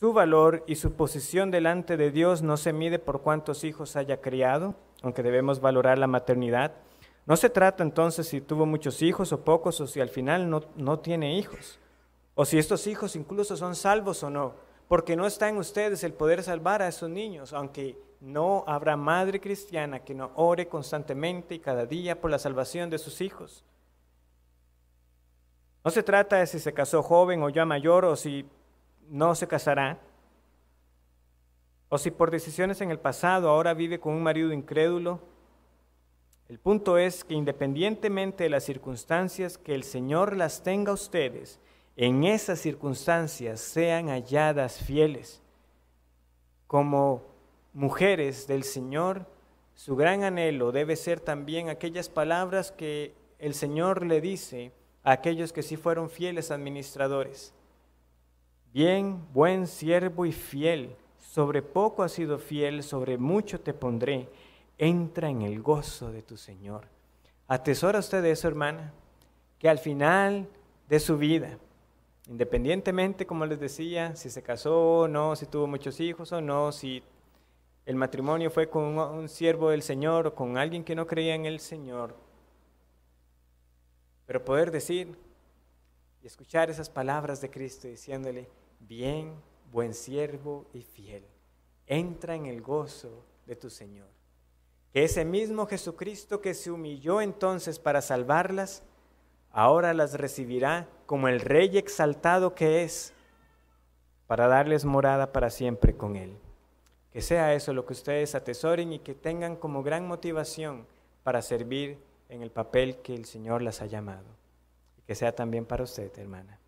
Su valor y su posición delante de Dios no se mide por cuántos hijos haya criado, aunque debemos valorar la maternidad. No se trata entonces si tuvo muchos hijos o pocos o si al final no, tiene hijos, o si estos hijos incluso son salvos o no, porque no está en ustedes el poder salvar a esos niños, aunque no habrá madre cristiana que no ore constantemente y cada día por la salvación de sus hijos. No se trata de si se casó joven o ya mayor o si no se casará, o si por decisiones en el pasado ahora vive con un marido incrédulo, el punto es que independientemente de las circunstancias que el Señor las tenga a ustedes, en esas circunstancias sean halladas fieles, como mujeres del Señor, su gran anhelo debe ser también aquellas palabras que el Señor le dice a aquellos que sí fueron fieles administradores. Bien, buen siervo y fiel, sobre poco has sido fiel, sobre mucho te pondré. Entra en el gozo de tu Señor. Atesora usted de eso, hermana, que al final de su vida, independientemente, como les decía, si se casó o no, si tuvo muchos hijos o no, si el matrimonio fue con un, siervo del Señor o con alguien que no creía en el Señor, pero poder decir, y escuchar esas palabras de Cristo diciéndole, bien, buen siervo y fiel, entra en el gozo de tu Señor. Que ese mismo Jesucristo que se humilló entonces para salvarlas, ahora las recibirá como el Rey exaltado que es, para darles morada para siempre con Él. Que sea eso lo que ustedes atesoren y que tengan como gran motivación para servir en el papel que el Señor las ha llamado. Que sea también para usted, hermana.